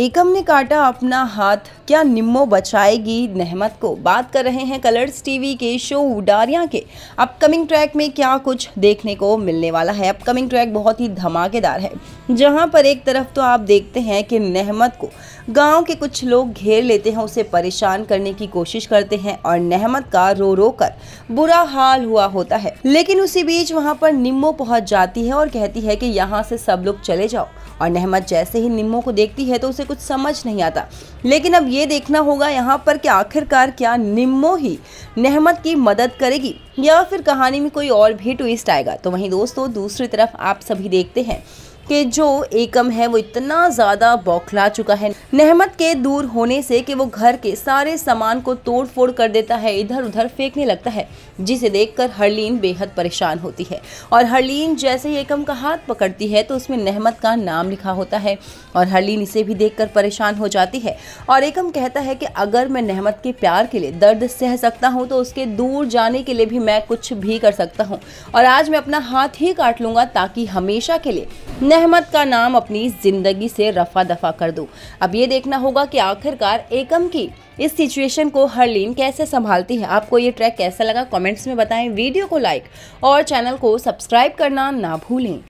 एकम ने काटा अपना हाथ क्या निम्मो बचाएगी नहमत को बात कर रहे हैं कलर्स टीवी के शो उडारिया के अपकमिंग ट्रैक में क्या कुछ देखने को मिलने वाला है अपकमिंग ट्रैक बहुत ही धमाकेदार है जहां पर एक तरफ तो आप देखते हैं कि नहमत को गांव के कुछ लोग घेर लेते हैं उसे परेशान करने की कोशिश करते हैं और नहमत का रो रो कर बुरा हाल हुआ होता है लेकिन उसी बीच वहाँ पर निम्मो पहुँच जाती है और कहती है की यहाँ से सब लोग चले जाओ और नहमत जैसे ही निम्मो को देखती है तो उसे कुछ समझ नहीं आता लेकिन अब ये देखना होगा यहाँ पर कि आखिरकार क्या निम्मो ही नहमत की मदद करेगी या फिर कहानी में कोई और भी ट्विस्ट आएगा तो वहीं दोस्तों दूसरी तरफ आप सभी देखते हैं कि जो एकम है वो इतना ज़्यादा बौखला चुका है नहमत के दूर होने से कि वो घर के सारे सामान को तोड़ फोड़ कर देता है इधर उधर फेंकने लगता है जिसे देखकर हरलीन बेहद परेशान होती है और हरलीन जैसे ही एकम का हाथ पकड़ती है तो उसमें नहमत का नाम लिखा होता है और हरलीन इसे भी देख परेशान हो जाती है और एकम कहता है कि अगर मैं नहमत के प्यार के लिए दर्द सह सकता हूँ तो उसके दूर जाने के लिए भी मैं कुछ भी कर सकता हूँ और आज मैं अपना हाथ ही काट लूँगा ताकि हमेशा के लिए नहमत का नाम अपनी ज़िंदगी से रफा दफा कर दो अब ये देखना होगा कि आखिरकार एकम की इस सिचुएशन को हरलीन कैसे संभालती है आपको ये ट्रैक कैसा लगा कमेंट्स में बताएं वीडियो को लाइक और चैनल को सब्सक्राइब करना ना भूलें